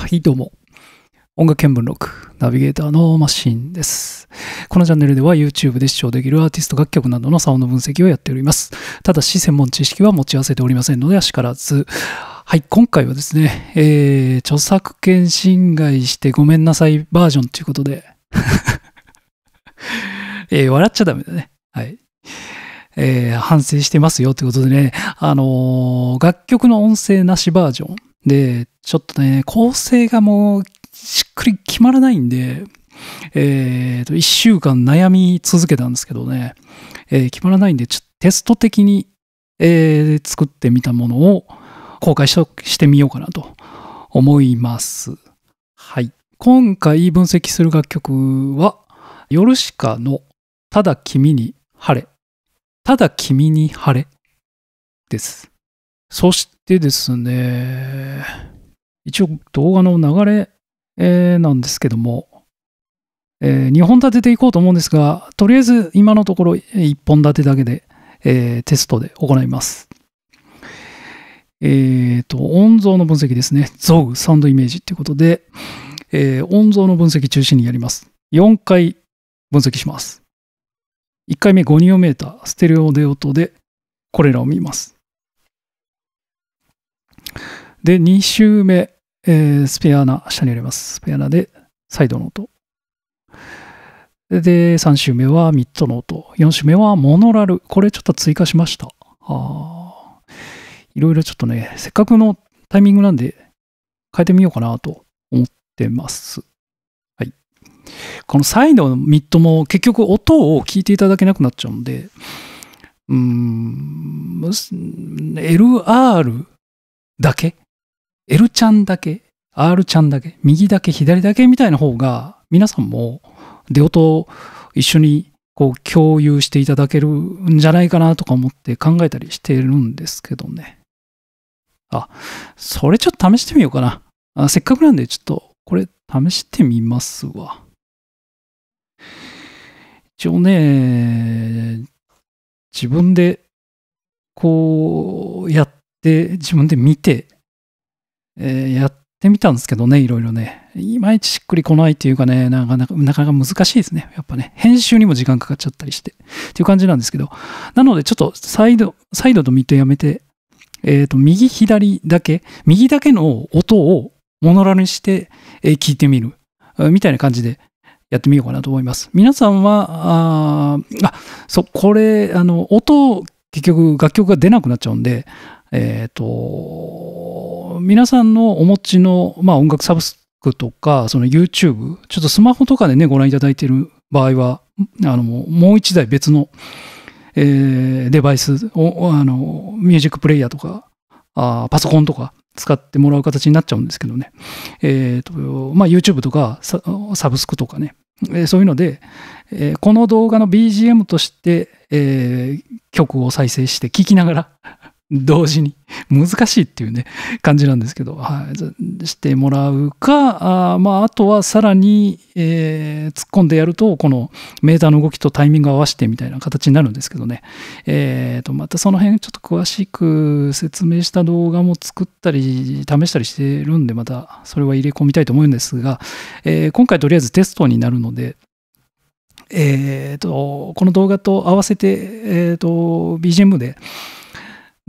はい、どうも。音楽見聞録、ナビゲーターのマシンです。このチャンネルでは YouTube で視聴できるアーティスト楽曲などのサウンド分析をやっております。ただし、専門知識は持ち合わせておりませんので、あしからず。はい、今回はですね、えー、著作権侵害してごめんなさいバージョンということで、えー、笑っちゃダメだね。はい。えー、反省してますよということでね、あのー、楽曲の音声なしバージョン。で、ちょっとね、構成がもうしっくり決まらないんで、えっ、ー、と、1週間悩み続けたんですけどね、えー、決まらないんで、ちょっとテスト的に、えー、作ってみたものを公開してみようかなと思います。はい。今回分析する楽曲は、ヨルシカのただ君に晴れ。ただ君に晴れです。そしてですね、一応動画の流れ、えー、なんですけども、えー、2本立てていこうと思うんですが、とりあえず今のところ1本立てだけで、えー、テストで行います。えっ、ー、と、音像の分析ですね。ゾウ、サウンドイメージということで、えー、音像の分析中心にやります。4回分析します。1回目5ニオメーター、ステレオで音で、これらを見ます。で、2周目、えー、スペアナ、下にあります。スペアナで、サイドの音。で、3周目はミッドの音。4周目はモノラル。これちょっと追加しました。あいろいろちょっとね、せっかくのタイミングなんで変えてみようかなと思ってます。はい。このサイドのミッドも結局音を聞いていただけなくなっちゃうんで、うーん、LR だけ L ちゃんだけ、R ちゃんだけ、右だけ、左だけみたいな方が、皆さんも出音を一緒にこう共有していただけるんじゃないかなとか思って考えたりしてるんですけどね。あ、それちょっと試してみようかな。あせっかくなんでちょっとこれ試してみますわ。一応ね、自分でこうやって自分で見てえー、やってみたんですけどね、いろいろね。いまいちしっくりこないっていうかね、なかなか、なかなか難しいですね。やっぱね、編集にも時間かかっちゃったりして、っていう感じなんですけど。なので、ちょっとサイド、サイドとミッドやめて、えっ、ー、と、右左だけ、右だけの音をモノラルにして、えー、聞いてみる、みたいな感じでやってみようかなと思います。皆さんは、あ、あそう、これ、あの、音、結局楽曲が出なくなっちゃうんで、えっ、ー、と、皆さんのお持ちの、まあ、音楽サブスクとか、その YouTube、ちょっとスマホとかでね、ご覧いただいている場合は、あの、もう一台別の、えー、デバイスを、あの、ミュージックプレイヤーとか、あパソコンとか使ってもらう形になっちゃうんですけどね。えっ、ー、と、まあ、YouTube とかサ、サブスクとかね、えー、そういうので、えー、この動画の BGM として、えー、曲を再生して聴きながら同時に 難しいっていうね感じなんですけど、はい、してもらうかあ,、まあ、あとはさらに、えー、突っ込んでやるとこのメーターの動きとタイミングを合わせてみたいな形になるんですけどね、えーと、またその辺ちょっと詳しく説明した動画も作ったり試したりしてるんでまたそれは入れ込みたいと思うんですが、えー、今回とりあえずテストになるのでえーと、この動画と合わせて、えーと BGM で、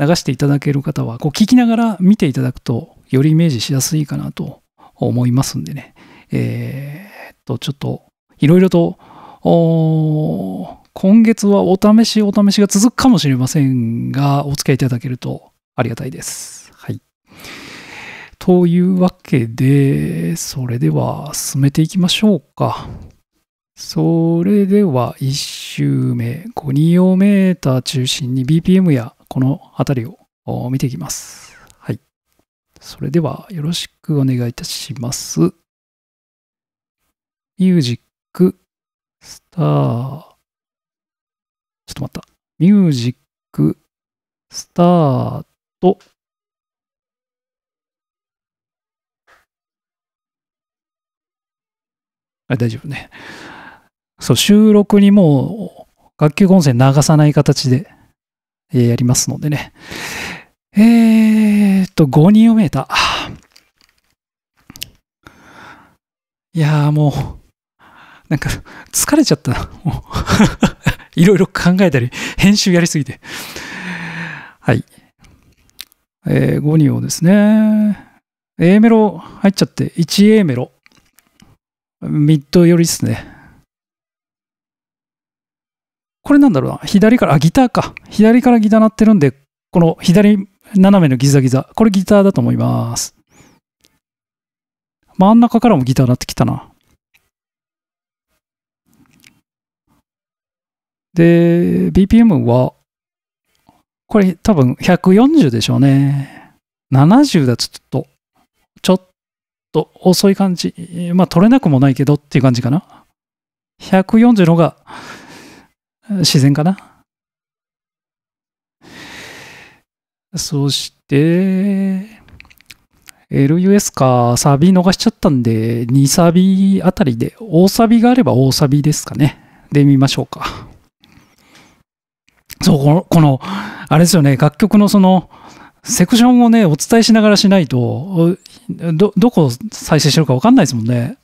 流していただける方は、こう聞きながら見ていただくと、よりイメージしやすいかなと思いますんでね。えー、っと、ちょっと、いろいろと、今月はお試しお試しが続くかもしれませんが、お付き合いいただけるとありがたいです。はい。というわけで、それでは進めていきましょうか。それでは1周目、5、2 4メーター中心に BPM やこの辺りを見ていきます。はい。それではよろしくお願いいたします。ミュージック、スター、ちょっと待った。ミュージック、スタート。あ大丈夫ね。そう、収録にもう楽曲音声流さない形でえやりますのでね。えー、っと、5人を見えた。いやーもう、なんか疲れちゃったな。も ういろいろ考えたり、編集やりすぎて。はい。えー、5人をですね。A メロ入っちゃって、1A メロ。ミッド寄りですね。これなんだろうな。左から、あ、ギターか。左からギター鳴ってるんで、この左斜めのギザギザ。これギターだと思います。真ん中からもギター鳴ってきたな。で、BPM は、これ多分140でしょうね。70だとちょっと、ちょっと遅い感じ。まあ取れなくもないけどっていう感じかな。140のが自然かなそして、LUS かサビ逃しちゃったんで、2サビあたりで、大サビがあれば大サビですかね。で見ましょうか。そう、この、このあれですよね、楽曲のその、セクションをね、お伝えしながらしないと、ど、どこ再生してるかわかんないですもんね。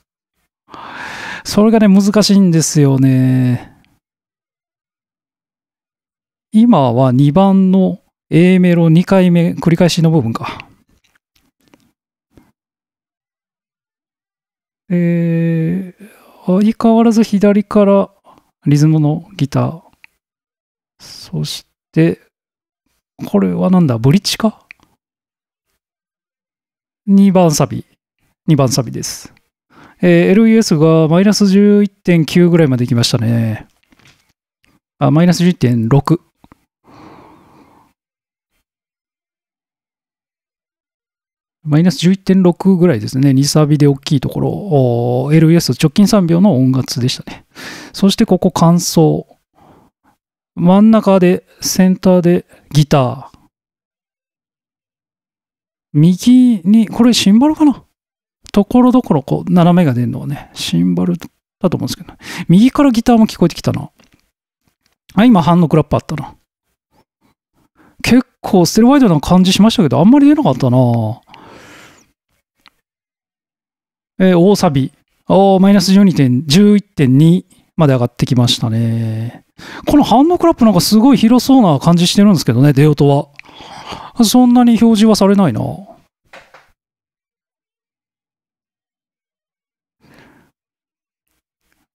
それがね、難しいんですよね。今は2番の A メロ2回目繰り返しの部分か。えー、相変わらず左からリズムのギター。そして、これはなんだ、ブリッジか ?2 番サビ。2番サビです。えー、LES がマイナス11.9ぐらいまで行きましたね。あ、マイナス11.6。マイナス11.6ぐらいですね、2サビで大きいところ、LES 直近3秒の音圧でしたね。そしてここ乾燥。真ん中で、センターでギター。右に、これシンバルかなところどころこう斜めが出るのはね、シンバルだと思うんですけど、ね、右からギターも聞こえてきたな。あ、今反応クラップあったな。結構ステロワイドな感じしましたけど、あんまり出なかったな。えー、大サビ。おマイナス 12.、11.2まで上がってきましたね。このハンドクラップなんかすごい広そうな感じしてるんですけどね、出音は。そんなに表示はされないな。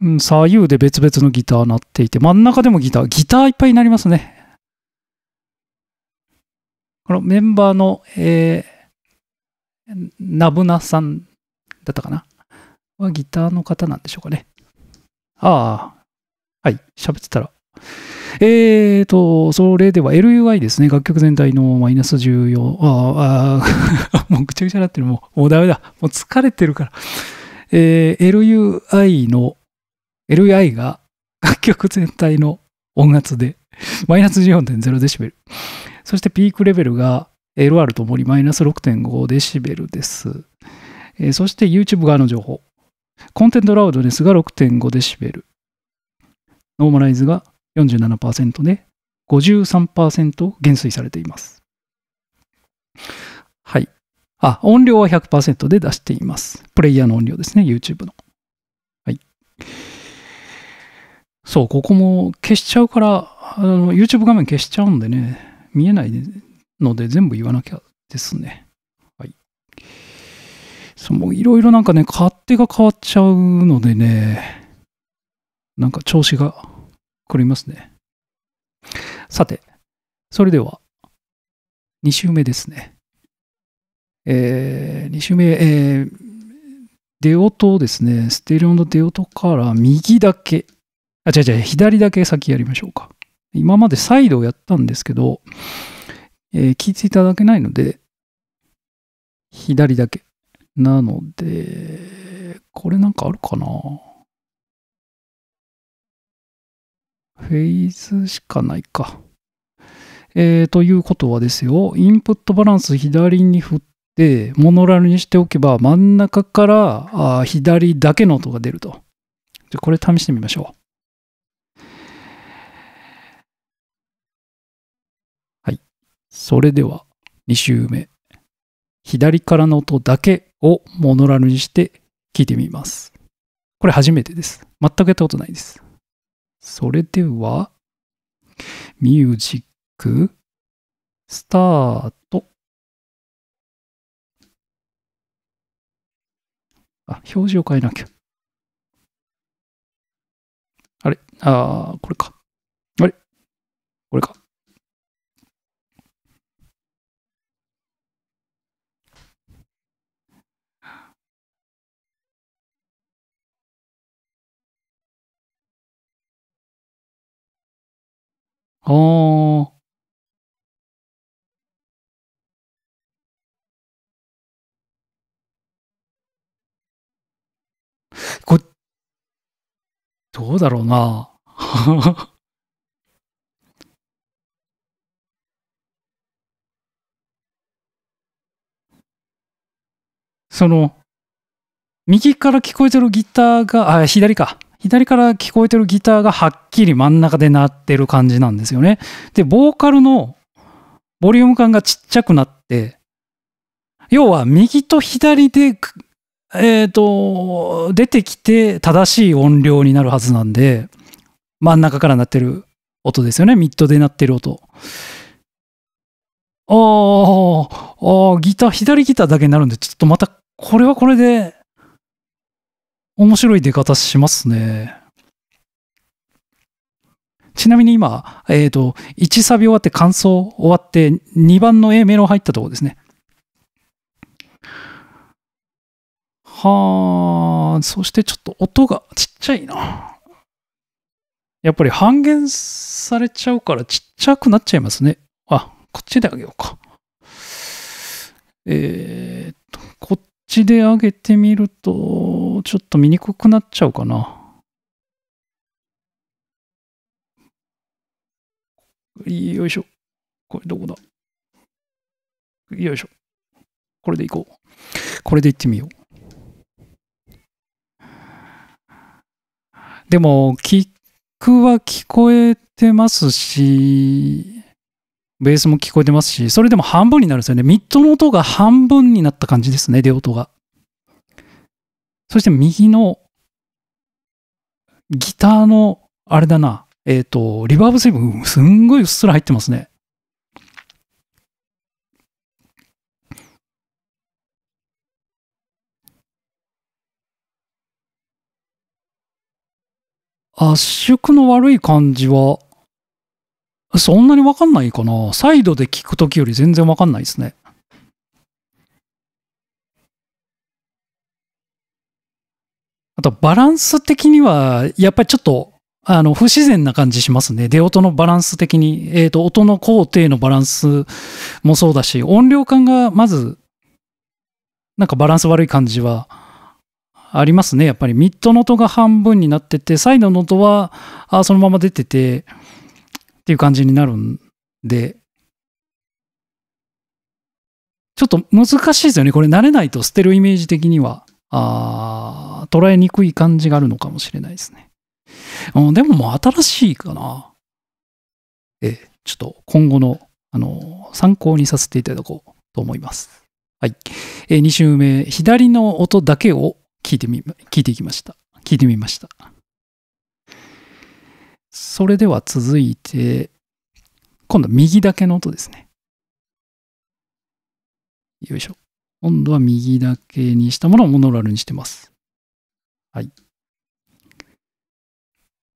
うん、左右で別々のギター鳴っていて、真ん中でもギター、ギターいっぱいになりますね。このメンバーの、えー、ナブナさんだったかなはギターの方なんでしょうかね。ああ、はい、喋ってたら。えーと、それでは LUI ですね。楽曲全体のマイナス14。ああ、もうぐちゃぐちゃになってる。もう、もうダメだ。もう疲れてるから。えー、LUI の、LUI が楽曲全体の音圧で、マイナス14.0デシベル。そしてピークレベルが LR ともにマイナス6.5デシベルです。えそして YouTube 側の情報。コンテントラウドネスが 6.5dB。ノーマライズが47%で53%減衰されています。はい。あ、音量は100%で出しています。プレイヤーの音量ですね、YouTube の。はい。そう、ここも消しちゃうから、あの YouTube 画面消しちゃうんでね、見えないので全部言わなきゃですね。はい。そういろいろなんかね、勝手が変わっちゃうのでね、なんか調子が狂いますね。さて、それでは、2週目ですね。えー、2週目、えー、出音ですね、ステレオの出音から右だけ、あ、違う違う、左だけ先やりましょうか。今までサイドをやったんですけど、えー、聞いていただけないので、左だけ。なので、これなんかあるかなフェーズしかないか。えー、ということはですよ、インプットバランス左に振って、モノラルにしておけば、真ん中からあ左だけの音が出ると。じゃこれ試してみましょう。はい。それでは、2周目。左からの音だけをモノラルにして聞いてみます。これ初めてです。全くやったことないです。それでは、ミュージック、スタート。あ、表示を変えなきゃ。あれあー、これか。あれこれか。ああ。こどうだろうな。その、右から聞こえてるギターが、あ、左か。左から聞こえてるギターがはっきり真ん中で鳴ってる感じなんですよね。で、ボーカルのボリューム感がちっちゃくなって、要は右と左で、えっ、ー、と、出てきて正しい音量になるはずなんで、真ん中から鳴ってる音ですよね。ミッドで鳴ってる音。ああ、ギター、左ギターだけになるんで、ちょっとまた、これはこれで、面白い出方しますね。ちなみに今、えっ、ー、と、1サビ終わって感想終わって、2番の A メロ入ったところですね。はあ、そしてちょっと音がちっちゃいな。やっぱり半減されちゃうからちっちゃくなっちゃいますね。あ、こっちであげようか。えー、っと、こっちで上げてみると、ちょっと見にくくなっちゃうかな。よいしょ。これどこだよいしょ。これでいこう。これでいってみよう。でも、キックは聞こえてますし、ベースも聞こえてますし、それでも半分になるんですよね。ミッドの音が半分になった感じですね、出音が。そして右のギターの、あれだな、えっ、ー、と、リバーブ水分、すんごいうっすら入ってますね。圧縮の悪い感じはそんなにわかんないかな。サイドで聞くときより全然わかんないですね。あと、バランス的には、やっぱりちょっと、あの、不自然な感じしますね。出音のバランス的に。えっ、ー、と、音の工程のバランスもそうだし、音量感がまず、なんかバランス悪い感じはありますね。やっぱりミッドの音が半分になってて、サイドの音は、あそのまま出てて、っていう感じになるんで、ちょっと難しいですよね。これ慣れないと捨てるイメージ的には、あ捉えにくい感じがあるのかもしれないですね。うん、でももう新しいかな。え、ちょっと今後の、あの、参考にさせていただこうと思います。はい。えー、2週目、左の音だけを聞いてみ、聞いていきました。聞いてみました。それでは続いて、今度は右だけの音ですね。よいしょ。今度は右だけにしたものをモノラルにしてます。はい。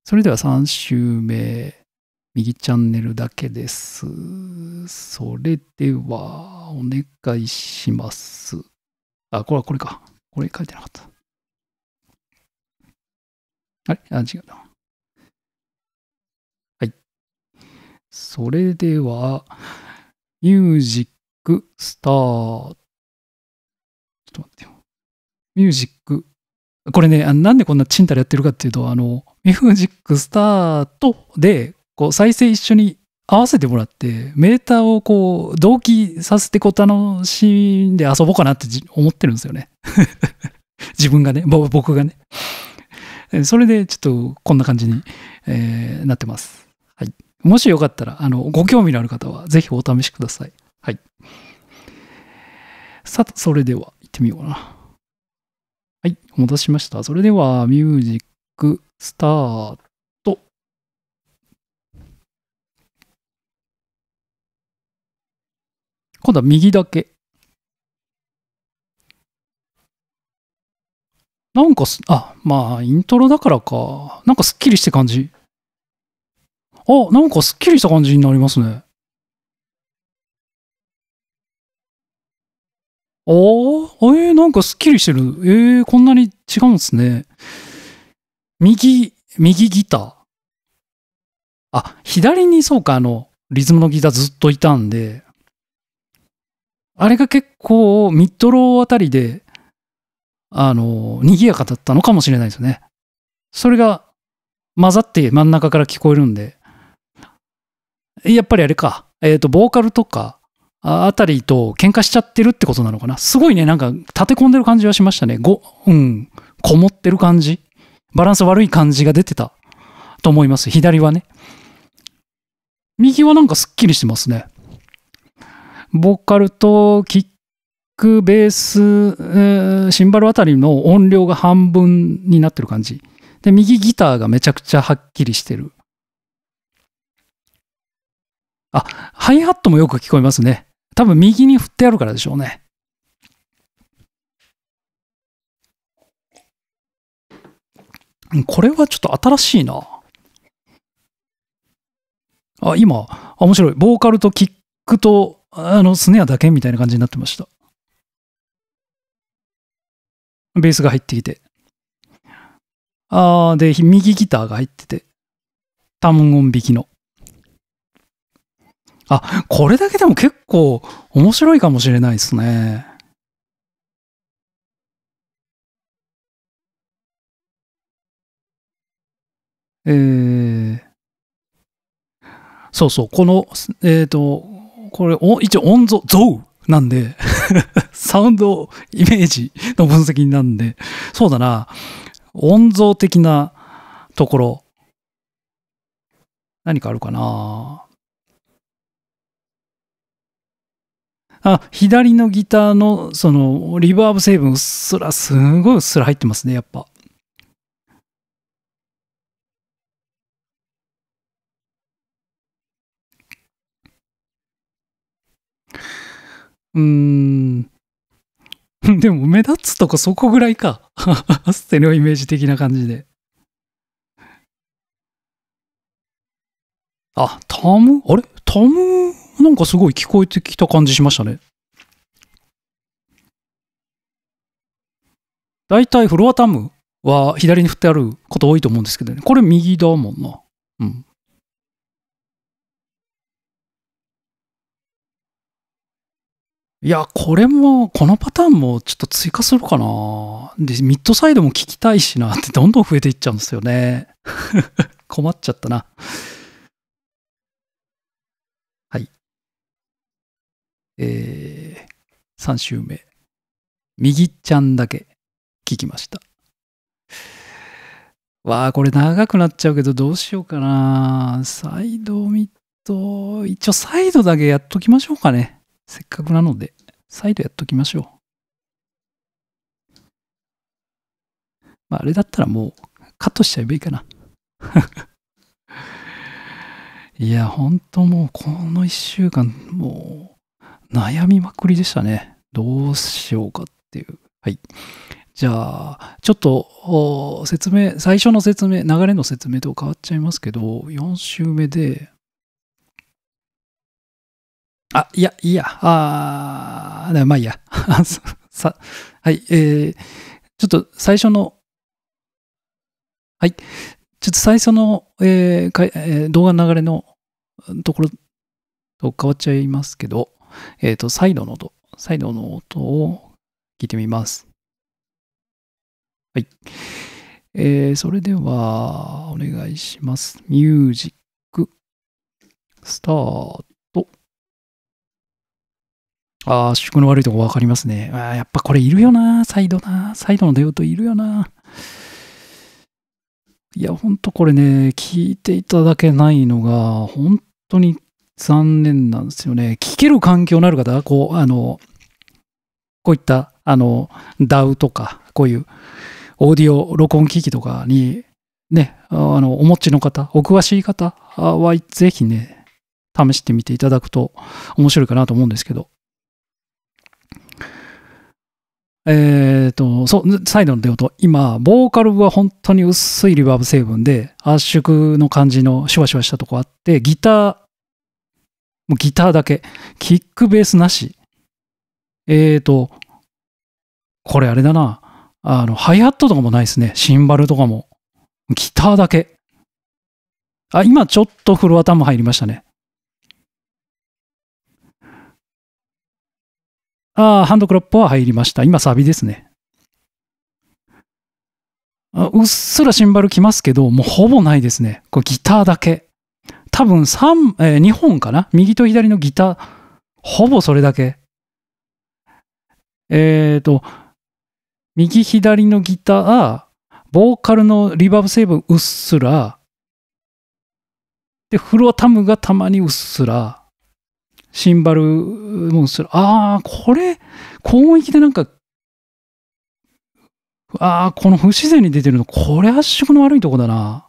それでは3周目。右チャンネルだけです。それでは、お願いします。あ、これはこれか。これ書いてなかった。あれあ、違うな。それでは、ミュージックスタート。ちょっと待ってよ。ミュージック。これね、あなんでこんなチンタラやってるかっていうと、あの、ミュージックスタートで、こう、再生一緒に合わせてもらって、メーターをこう、同期させてこう楽しんで遊ぼうかなって思ってるんですよね。自分がね、僕がね。それでちょっとこんな感じに、えー、なってます。はい。もしよかったら、あの、ご興味のある方は、ぜひお試しください。はい。さあ、それでは、行ってみようかな。はい、お待たせしました。それでは、ミュージック、スタート。今度は右だけ。なんかあ、まあ、イントロだからか。なんかすっきりして感じ。あ、なんかすっきりした感じになりますね。ああ、えー、なんかすっきりしてる。えー、こんなに違うんですね。右、右ギター。あ、左にそうか、あの、リズムのギターずっといたんで、あれが結構ミッドローあたりで、あの、賑やかだったのかもしれないですね。それが混ざって真ん中から聞こえるんで、やっぱりあれか、えっ、ー、と、ボーカルとか、あたりと喧嘩しちゃってるってことなのかな。すごいね、なんか立て込んでる感じはしましたね。ご、うん、こもってる感じ。バランス悪い感じが出てたと思います。左はね。右はなんかすっきりしてますね。ボーカルとキック、ベース、えー、シンバルあたりの音量が半分になってる感じ。で、右ギターがめちゃくちゃはっきりしてる。あ、ハイハットもよく聞こえますね。多分右に振ってあるからでしょうね。これはちょっと新しいな。あ、今、面白い。ボーカルとキックと、あの、スネアだけみたいな感じになってました。ベースが入ってきて。あー、で、右ギターが入ってて。単音弾きの。あ、これだけでも結構面白いかもしれないですね。えー、そうそう、この、えっ、ー、と、これ、お一応音像、ゾウなんで サウンドイメージの分析なんで、そうだな、音像的なところ、何かあるかなあ左のギターのそのリバーブ成分うっすらすごいうっすら入ってますねやっぱ。うーん。でも目立つとこそこぐらいか。ステレオイメージ的な感じで。あ、タムあれタムなんかすごい聞こえてきた感じしましたね。大体フロアタムは左に振ってあること多いと思うんですけどね。これ右だもんな。うん。いや、これも、このパターンもちょっと追加するかな。で、ミッドサイドも聞きたいしなってどんどん増えていっちゃうんですよね。困っちゃったな。えー、3週目、右ちゃんだけ聞きました。わあ、これ長くなっちゃうけどどうしようかな。サイドミッド、一応サイドだけやっときましょうかね。せっかくなので、サイドやっときましょう。まあ、あれだったらもうカットしちゃえばいいかな。いや、ほんともうこの1週間、もう、悩みまくりでしたね。どうしようかっていう。はい。じゃあ、ちょっと説明、最初の説明、流れの説明と変わっちゃいますけど、4週目で、あ、いや、いや、あー、まあいいや。さはい、えー、ちょっと最初の、はい、ちょっと最初の、えーかえー、動画の流れのところと変わっちゃいますけど、えっ、ー、と、サイドの音、サイドの音を聞いてみます。はい。えー、それでは、お願いします。ミュージック、スタート。ああ、縮の悪いとこ分かりますね。あやっぱこれいるよな、サイドな。サイドの出音いるよな。いや、ほんとこれね、聞いていただけないのが、本当に残念なんですよね。聞ける環境のある方は、こう、あの、こういった、あの、DAW とか、こういうオーディオ録音機器とかに、ね、あの、お持ちの方、お詳しい方は、ぜひね、試してみていただくと面白いかなと思うんですけど。えっ、ー、と、そう、サイドの出音。今、ボーカルは本当に薄いリバーブ成分で、圧縮の感じのシュワシュワしたとこあって、ギター、もうギターだけ。キックベースなし。えーと、これあれだな。あの、ハイハットとかもないですね。シンバルとかも。ギターだけ。あ、今ちょっとフロアタム入りましたね。あハンドクロップは入りました。今サビですね。うっすらシンバル来ますけど、もうほぼないですね。これギターだけ。多分3、えー、2本かな右と左のギター、ほぼそれだけ。えっ、ー、と、右左のギター、ボーカルのリバーブ成分うっすら、で、フロアタムがたまにうっすら、シンバルもうっすら、ああ、これ、高音域でなんか、ああ、この不自然に出てるの、これ圧縮の悪いとこだな。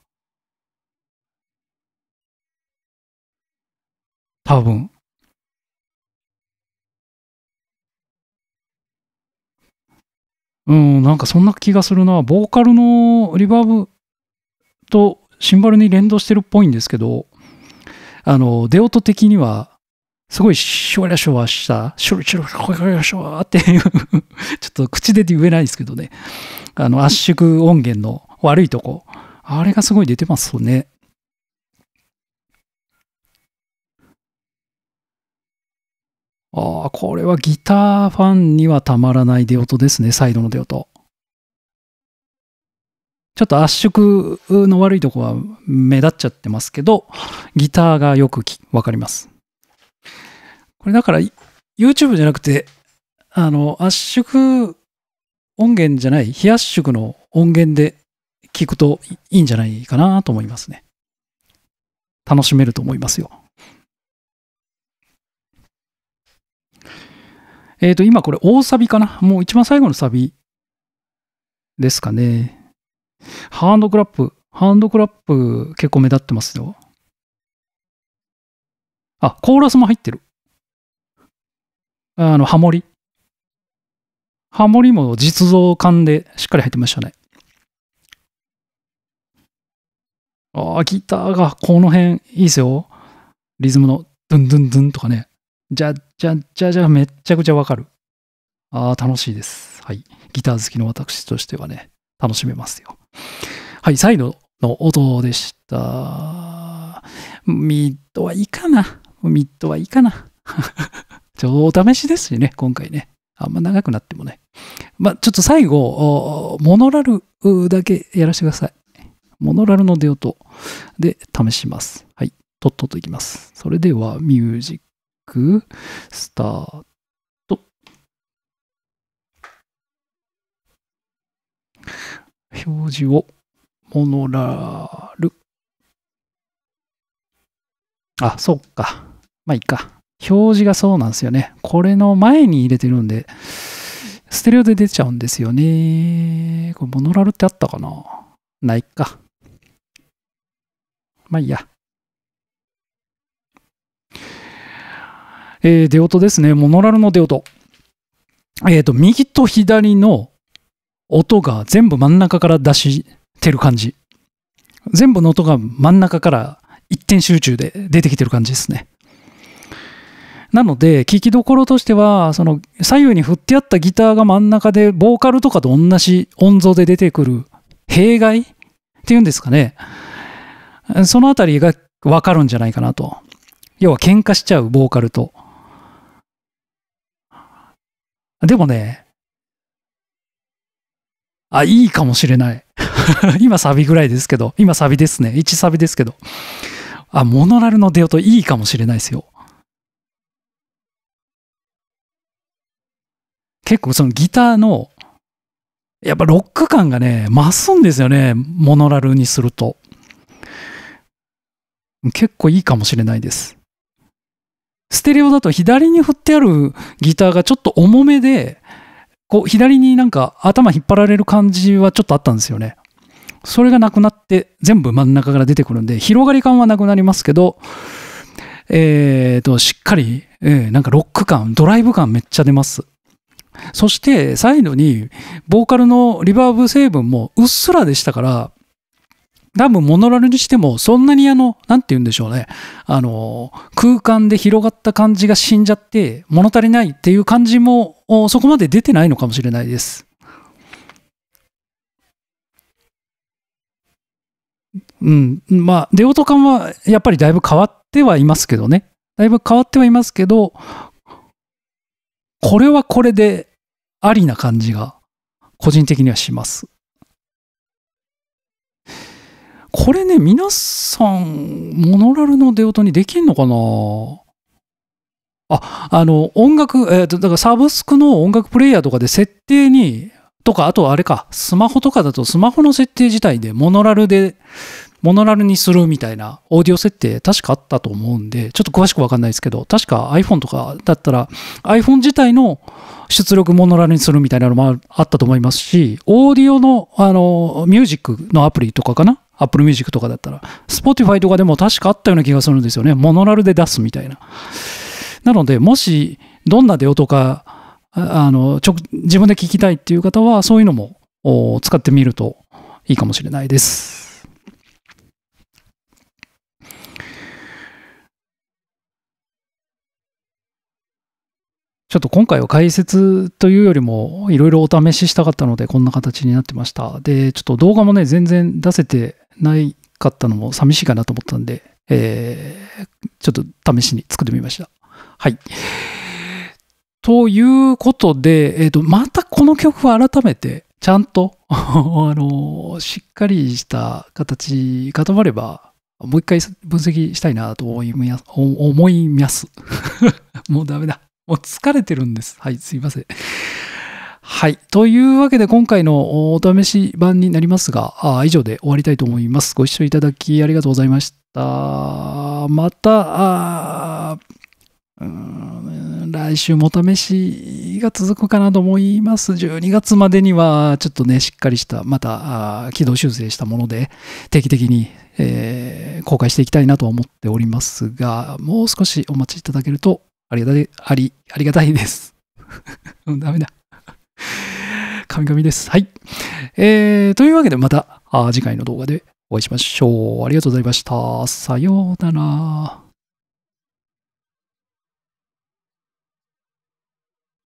多分。うん、なんかそんな気がするな。ボーカルのリバーブとシンバルに連動してるっぽいんですけど、あの、出音的には、すごいシュワラシュワした、シュルシュルシュワシュワっていう ちょっと口で言えないですけどね、あの圧縮音源の悪いとこ、あれがすごい出てますね。ああ、これはギターファンにはたまらない出音ですね、サイドの出音。ちょっと圧縮の悪いとこは目立っちゃってますけど、ギターがよくわかります。これだから YouTube じゃなくて、あの、圧縮音源じゃない、非圧縮の音源で聞くといいんじゃないかなと思いますね。楽しめると思いますよ。えっ、ー、と、今これ大サビかなもう一番最後のサビですかね。ハンドクラップ。ハンドクラップ結構目立ってますよ。あ、コーラスも入ってる。あの、ハモリ。ハモリも実像感でしっかり入ってましたね。ああ、ギターがこの辺いいですよ。リズムのドゥンドゥンドゥンとかね。じゃじゃじゃじゃめっちゃくちゃわかる。ああ、楽しいです。はい。ギター好きの私としてはね、楽しめますよ。はい、最後の音でした。ミッドはいいかな。ミッドはいいかな。ちょ、お試しですしね、今回ね。あんま長くなってもね。まあ、ちょっと最後、モノラルだけやらせてください。モノラルの出音で試します。はい。とっとといきます。それでは、ミュージック。ク、スタート。表示をモノラル。あ、そっか。まあいいか。表示がそうなんですよね。これの前に入れてるんで、ステレオで出ちゃうんですよね。これモノラルってあったかなないか。まあいいや。えー、出音ですね。モノラルの出音。えっ、ー、と、右と左の音が全部真ん中から出してる感じ。全部の音が真ん中から一点集中で出てきてる感じですね。なので、聴きどころとしては、その左右に振ってあったギターが真ん中で、ボーカルとかと同じ音像で出てくる弊害っていうんですかね。そのあたりがわかるんじゃないかなと。要は喧嘩しちゃうボーカルとでもね、あ、いいかもしれない。今サビぐらいですけど、今サビですね。1サビですけど。あ、モノラルの出音いいかもしれないですよ。結構そのギターの、やっぱロック感がね、増すんですよね。モノラルにすると。結構いいかもしれないです。ステレオだと左に振ってあるギターがちょっと重めで、こう左になんか頭引っ張られる感じはちょっとあったんですよね。それがなくなって全部真ん中から出てくるんで、広がり感はなくなりますけど、えっ、ー、と、しっかり、えー、なんかロック感、ドライブ感めっちゃ出ます。そして、最後に、ボーカルのリバーブ成分もうっすらでしたから、多分モノラルにしてもそんなにあの何て言うんでしょうねあの空間で広がった感じが死んじゃって物足りないっていう感じもそこまで出てないのかもしれないです。うん、まあ出音感はやっぱりだいぶ変わってはいますけどねだいぶ変わってはいますけどこれはこれでありな感じが個人的にはします。これね、皆さん、モノラルの出音にできんのかなあ、あの、音楽、えっ、ー、と、だからサブスクの音楽プレイヤーとかで設定に、とか、あとあれか、スマホとかだとスマホの設定自体でモノラルで、モノラルにするみたいなオーディオ設定確かあったと思うんで、ちょっと詳しくわかんないですけど、確か iPhone とかだったら iPhone 自体の出力モノラルにするみたいなのもあったと思いますし、オーディオのあのミュージックのアプリとかかなアップルミュージックとかだったら。スポティファイとかでも確かあったような気がするんですよね。モノラルで出すみたいな。なので、もし、どんな出音か、あの、ちょ、自分で聞きたいっていう方は、そういうのも使ってみるといいかもしれないです。ちょっと今回は解説というよりもいろいろお試ししたかったのでこんな形になってました。で、ちょっと動画もね、全然出せてないかったのも寂しいかなと思ったんで、えー、ちょっと試しに作ってみました。はい。ということで、えっ、ー、と、またこの曲は改めて、ちゃんと あの、しっかりした形、固まれば、もう一回分析したいなと思います。思います。もうダメだ。もう疲れてるんです。はい、すいません。はい。というわけで今回のお試し版になりますが、あ以上で終わりたいと思います。ご視聴いただきありがとうございました。また、あうん来週も試しが続くかなと思います。12月までにはちょっとね、しっかりした、また軌道修正したもので定期的に、えー、公開していきたいなと思っておりますが、もう少しお待ちいただけるとありがたい、あり、ありがたいです。ダメだ。神々です。はい。えー、というわけでまた次回の動画でお会いしましょう。ありがとうございました。さようなら。